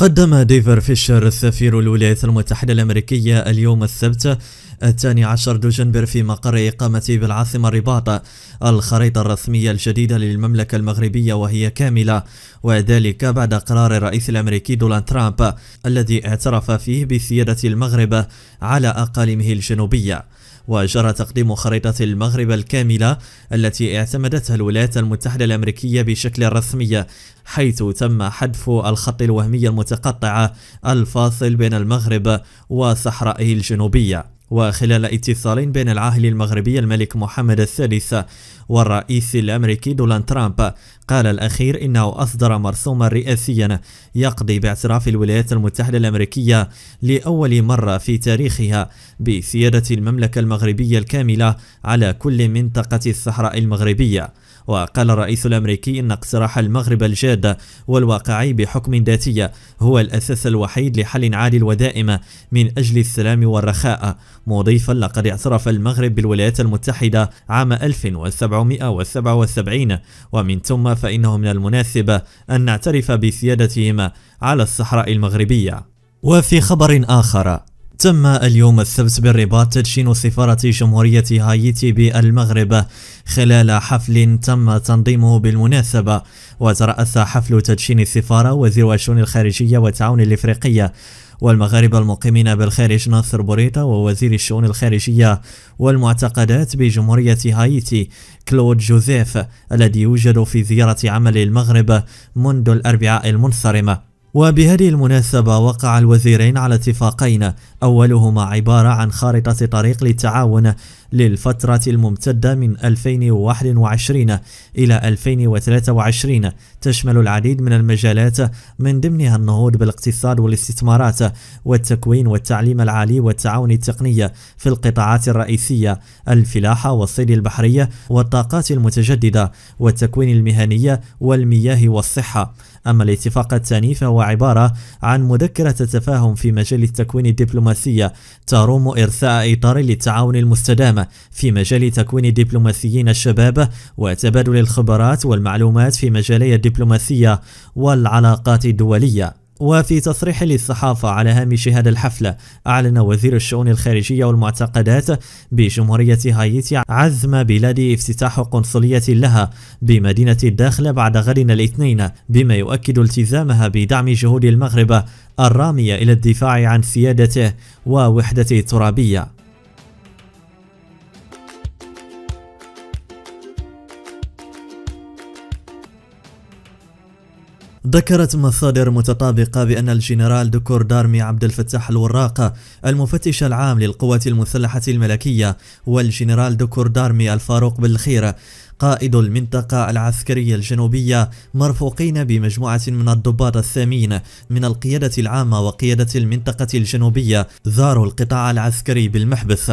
قدم ديفر فيشر السفير الولايات المتحدة الأمريكية اليوم السبت الثاني عشر دجنبر في مقر إقامته بالعاصمة الرباط الخريطة الرسمية الجديدة للمملكة المغربية وهي كاملة وذلك بعد قرار الرئيس الأمريكي دونالد ترامب الذي اعترف فيه بسيادة المغرب على أقاليمه الجنوبية وجرى تقديم خريطة المغرب الكاملة التي اعتمدتها الولايات المتحدة الأمريكية بشكل رسمي حيث تم حذف الخط الوهمي المتقطع الفاصل بين المغرب وصحرائه الجنوبية وخلال اتصال بين العاهل المغربي الملك محمد الثالث والرئيس الأمريكي دونالد ترامب قال الأخير إنه أصدر مرسوما رئاسيا يقضي باعتراف الولايات المتحدة الأمريكية لأول مرة في تاريخها بسيادة المملكة المغربية الكاملة على كل منطقة الصحراء المغربية وقال الرئيس الأمريكي أن اقتراح المغرب الجاد والواقعي بحكم ذاتية هو الأساس الوحيد لحل عادل ودائم من أجل السلام والرخاء مضيفا لقد اعترف المغرب بالولايات المتحدة عام 1777 ومن ثم فإنه من المناسب أن نعترف بسيادتهما على الصحراء المغربية وفي خبر آخر تم اليوم الثبت بالرباط تدشين سفارة جمهورية هايتي بالمغرب خلال حفل تم تنظيمه بالمناسبة وترأس حفل تدشين السفارة وزير الشؤون الخارجية والتعاون الإفريقية والمغاربة المقيمين بالخارج ناصر بوريتا ووزير الشؤون الخارجية والمعتقدات بجمهورية هايتي كلود جوزيف الذي يوجد في زيارة عمل المغرب منذ الأربعاء المنصرمة وبهذه المناسبة وقع الوزيرين على اتفاقين أولهما عبارة عن خارطة طريق للتعاون للفترة الممتدة من 2021 إلى 2023 تشمل العديد من المجالات من ضمنها النهوض بالاقتصاد والاستثمارات والتكوين والتعليم العالي والتعاون التقني في القطاعات الرئيسية الفلاحة والصيد البحرية والطاقات المتجددة والتكوين المهنية والمياه والصحة أما الاتفاق الثاني فهو عبارة عن مذكرة تفاهم في مجال التكوين الدبلوماسية تروم إرساء إطار للتعاون المستدام في مجال تكوين الدبلوماسيين الشباب وتبادل الخبرات والمعلومات في مجالي الدبلوماسية والعلاقات الدولية وفي تصريح للصحافة على هامش هذا الحفلة أعلن وزير الشؤون الخارجية والمعتقدات بجمهورية هايتي عزم بلادي افتتاح قنصلية لها بمدينة الداخل بعد غد الاثنين بما يؤكد التزامها بدعم جهود المغرب الرامية إلى الدفاع عن سيادته ووحدته الترابية ذكرت مصادر متطابقة بأن الجنرال دكور دارمي عبد الفتاح الوراق المفتش العام للقوات المسلحة الملكية والجنرال دكور دارمي الفاروق بالخير قائد المنطقة العسكرية الجنوبية مرفوقين بمجموعة من الضباط الثامين من القيادة العامة وقيادة المنطقة الجنوبية زاروا القطاع العسكري بالمحبس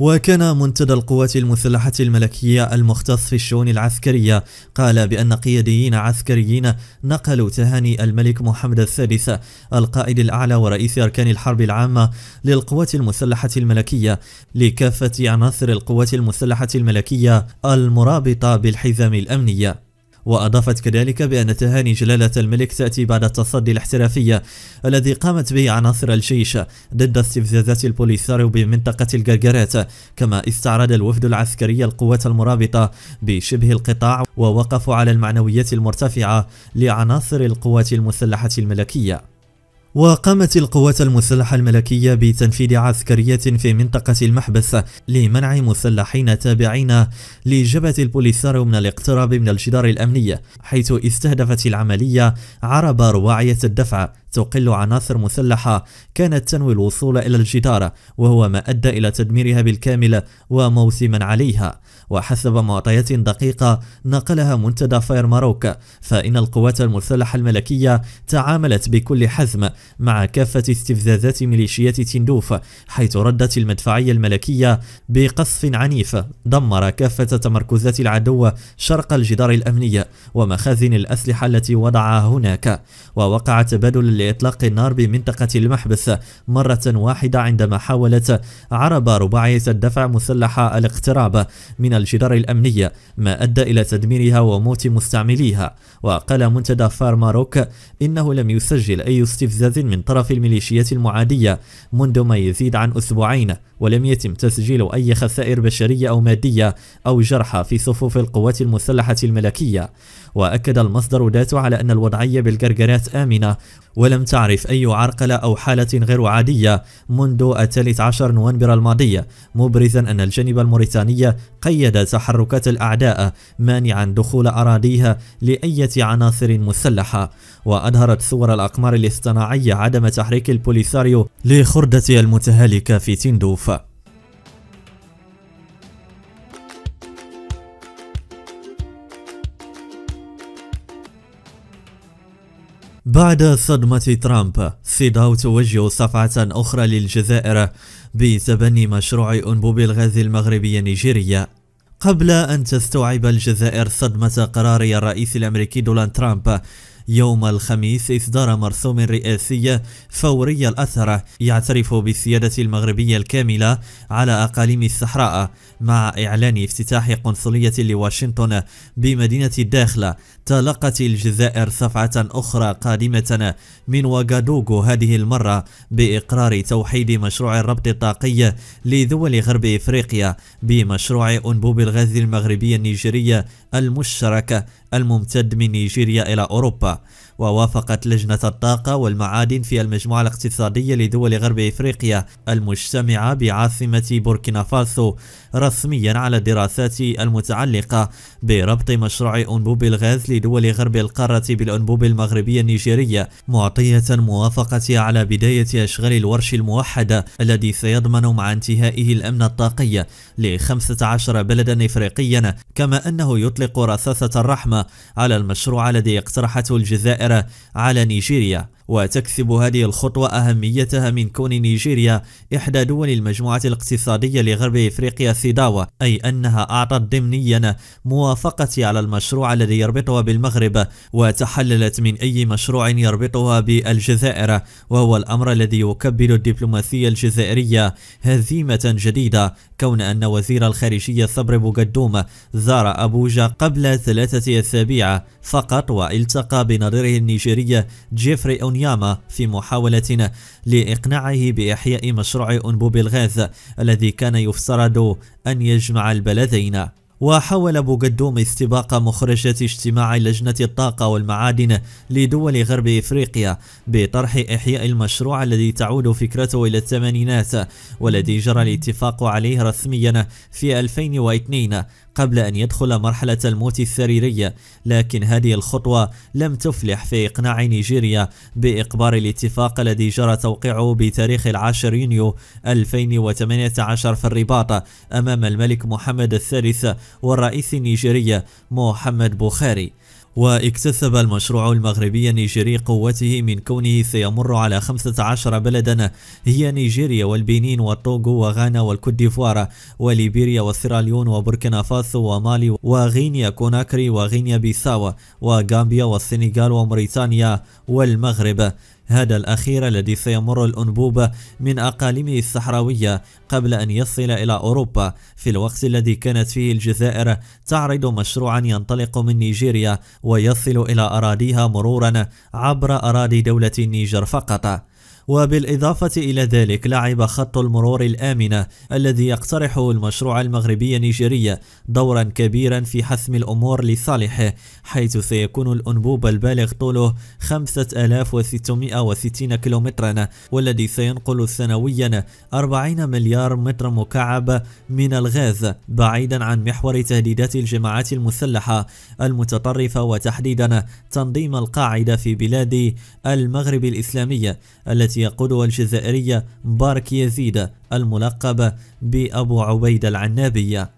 وكان منتدى القوات المسلحة الملكية المختص في الشؤون العسكرية قال بأن قياديين عسكريين نقلوا تهاني الملك محمد السادس القائد الأعلى ورئيس أركان الحرب العامة للقوات المسلحة الملكية لكافة عناصر القوات المسلحة الملكية المرابطة بالحزام الأمنية وأضافت كذلك بأن تهاني جلالة الملك تأتي بعد التصدي الاحترافي الذي قامت به عناصر الجيش ضد استفزازات البوليساريو بمنطقة الجرجرات كما استعرض الوفد العسكري القوات المرابطة بشبه القطاع ووقفوا على المعنويات المرتفعة لعناصر القوات المسلحة الملكية وقامت القوات المسلحة الملكية بتنفيذ عسكرية في منطقة المحبس لمنع مسلحين تابعين لجبهة البوليساريو من الاقتراب من الجدار الأمني حيث استهدفت العملية عرب رواعية الدفع تقل عناصر مسلحة كانت تنوي الوصول إلى الجدار وهو ما أدى إلى تدميرها بالكامل وموسما عليها وحسب معطيات دقيقة نقلها منتدى فاير ماروك فإن القوات المسلحة الملكية تعاملت بكل حزم مع كافة استفزازات ميليشيات تندوف حيث ردت المدفعية الملكية بقصف عنيف دمر كافة تمركزات العدو شرق الجدار الأمني ومخازن الأسلحة التي وضعها هناك ووقع تبادل لإطلاق النار بمنطقة المحبس مرة واحدة عندما حاولت عرب رباعية الدفع مسلحة الاقتراب من الجدار الأمنية ما أدى إلى تدميرها وموت مستعمليها وقال منتدى فارماروك إنه لم يسجل أي استفزاز من طرف الميليشيات المعادية منذ ما يزيد عن أسبوعين ولم يتم تسجيل أي خسائر بشرية أو مادية أو جرحى في صفوف القوات المسلحة الملكية وأكد المصدر ذاته على أن الوضعية بالجرجرات آمنة ولم تعرف أي عرقلة أو حالة غير عادية منذ الثالث عشر نوفمبر الماضي مبرزا أن الجانب الموريتاني قيد تحركات الأعداء مانعا دخول أراضيها لأية عناصر مسلحة وأظهرت صور الأقمار الاصطناعية عدم تحريك البوليساريو لخردة المتهالكة في تندوف بعد صدمة ترامب سيداو توجه صفعة أخرى للجزائر بتبني مشروع أنبوب الغاز المغربي نيجيريا قبل أن تستوعب الجزائر صدمة قرار الرئيس الأمريكي دونالد ترامب يوم الخميس إصدار مرسوم رئاسي فوري الأثر يعترف بالسيادة المغربية الكاملة على أقاليم الصحراء مع إعلان افتتاح قنصلية لواشنطن بمدينة الداخلة تلقت الجزائر صفعة أخرى قادمة من واغادوغو هذه المرة بإقرار توحيد مشروع الربط الطاقي لدول غرب إفريقيا بمشروع أنبوب الغاز المغربي النيجيري المشترك الممتد من نيجيريا إلى أوروبا ووافقت لجنة الطاقة والمعادن في المجموعة الاقتصادية لدول غرب إفريقيا المجتمعة بعاصمة بوركينا فاسو رسميا على الدراسات المتعلقة بربط مشروع أنبوب الغاز لدول غرب القارة بالأنبوب المغربية النيجيرية معطية موافقتها على بداية أشغال الورش الموحدة الذي سيضمن مع انتهائه الأمن الطاقي ل 15 بلدا إفريقيا كما أنه يطلق رصاصة الرحمة على المشروع الذي اقترحته الجزائر السيارة على نيجيريا وتكسب هذه الخطوة أهميتها من كون نيجيريا إحدى دول المجموعة الاقتصادية لغرب إفريقيا سيداوا أي أنها أعطت ضمنيا موافقة على المشروع الذي يربطها بالمغرب وتحللت من أي مشروع يربطها بالجزائر وهو الأمر الذي يكبل الدبلوماسية الجزائرية هزيمة جديدة كون أن وزير الخارجية صبر بوغدوم زار أبوجا قبل ثلاثة أسابيع فقط والتقى بنظيره النيجيري جيفري أوني فونياما في محاولة لإقناعه بإحياء مشروع أنبوب الغاز الذي كان يفترض أن يجمع البلدين وحاول بوغدوم استباق مخرجة اجتماع لجنة الطاقة والمعادن لدول غرب إفريقيا بطرح إحياء المشروع الذي تعود فكرته إلى الثمانينات والذي جرى الاتفاق عليه رسميا في 2002 قبل أن يدخل مرحلة الموت الثريرية لكن هذه الخطوة لم تفلح في إقناع نيجيريا بإقبار الاتفاق الذي جرى توقيعه بتاريخ العاشر يونيو 2018 في الرباط أمام الملك محمد الثالث والرئيس النيجيري محمد بوخاري واكتسب المشروع المغربي النيجيري قوته من كونه سيمر على 15 بلدا هي نيجيريا والبنين والطوغو وغانا والكوت ديفوار وليبيريا وسيراليون وبوركينا فاسو ومالي وغينيا كوناكري وغينيا بيساو وغامبيا والسنغال وموريتانيا والمغرب هذا الأخير الذي سيمر الأنبوب من أقاليمه الصحراوية قبل أن يصل إلى أوروبا في الوقت الذي كانت فيه الجزائر تعرض مشروعا ينطلق من نيجيريا ويصل إلى أراضيها مرورا عبر أراضي دولة النيجر فقط وبالإضافة إلى ذلك لعب خط المرور الآمنة الذي يقترحه المشروع المغربي النيجيري دورا كبيرا في حسم الأمور لصالحه حيث سيكون الأنبوب البالغ طوله 5660 كيلومترا والذي سينقل سنويا 40 مليار متر مكعب من الغاز بعيدا عن محور تهديدات الجماعات المسلحة المتطرفة وتحديدا تنظيم القاعدة في بلاد المغرب الإسلامية التي يقودها الجزائرية مبارك يزيد الملقب بأبو عبيد العنابية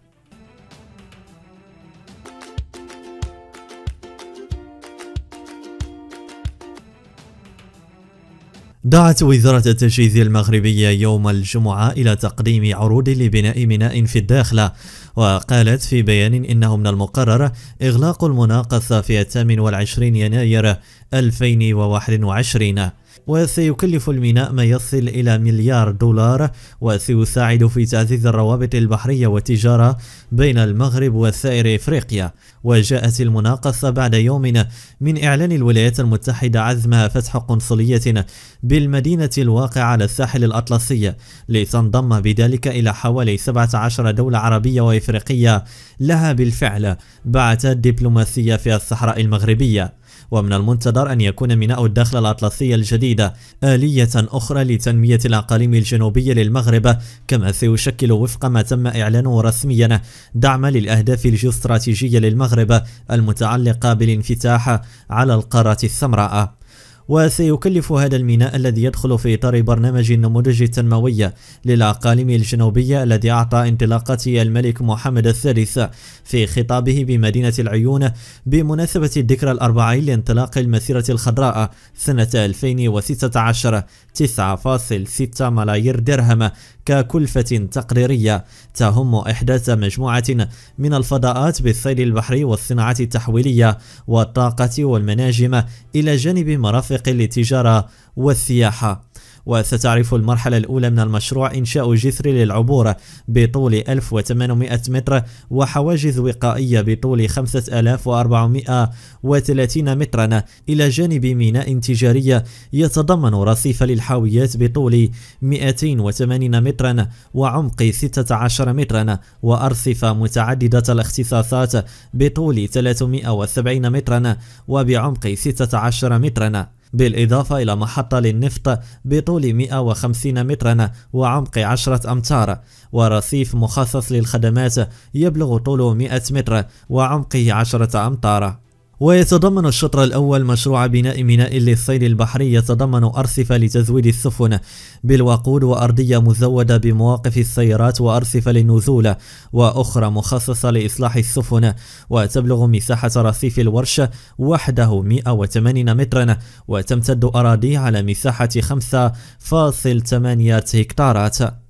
دعت وزارة التجهيز المغربية يوم الجمعة إلى تقديم عروض لبناء ميناء في الداخل وقالت في بيان إنه من المقرر إغلاق المناقصة في 28 يناير 2021 وسيكلف الميناء ما يصل إلى مليار دولار وسيساعد في تعزيز الروابط البحرية والتجارة بين المغرب وسائر إفريقيا وجاءت المناقصة بعد يوم من إعلان الولايات المتحدة عزمها فتح قنصلية بالمدينة الواقعة على الساحل الأطلسي لتنضم بذلك إلى حوالي 17 دولة عربية وإفريقية لها بالفعل بعثات دبلوماسية في الصحراء المغربية ومن المنتظر أن يكون ميناء الداخل الأطلسي الجديد آلية أخرى لتنمية الأقاليم الجنوبية للمغرب كما سيشكل وفق ما تم إعلانه رسميا دعما للأهداف الجيوستراتيجية للمغرب المتعلقة بالانفتاح على القارة السمراء وسيكلف هذا الميناء الذي يدخل في إطار برنامج النموذج التنموي للأقاليم الجنوبية الذي أعطى انطلاقته الملك محمد الثالث في خطابه بمدينة العيون بمناسبة الذكرى الأربعين لانطلاق المسيرة الخضراء سنة 2016 9.6 ملايير درهم ككلفة تقريرية تهم إحداث مجموعة من الفضاءات بالثيل البحري والصناعة التحويلية والطاقة والمناجم إلى جانب مرافق للتجارة والسياحة وستعرف المرحلة الأولى من المشروع إنشاء جسر للعبور بطول 1800 متر وحواجز وقائية بطول 5430 مترا إلى جانب ميناء تجاري يتضمن رصيف للحاويات بطول 280 مترا وعمق 16 مترا وأرصفة متعددة الاختصاصات بطول 370 مترا وبعمق 16 مترا بالإضافة إلى محطة للنفط بطول 150 مترا وعمق 10 أمتار ورصيف مخصص للخدمات يبلغ طوله 100 متر وعمقه 10 أمتار ويتضمن الشطر الأول مشروع بناء ميناء للصيد البحري يتضمن أرصفة لتزويد السفن بالوقود وأرضية مزودة بمواقف السيارات وأرصفة للنزول وأخرى مخصصة لإصلاح السفن وتبلغ مساحة رصيف الورشة وحده 180 مترا وتمتد أراضيه على مساحة 5.8 هكتارات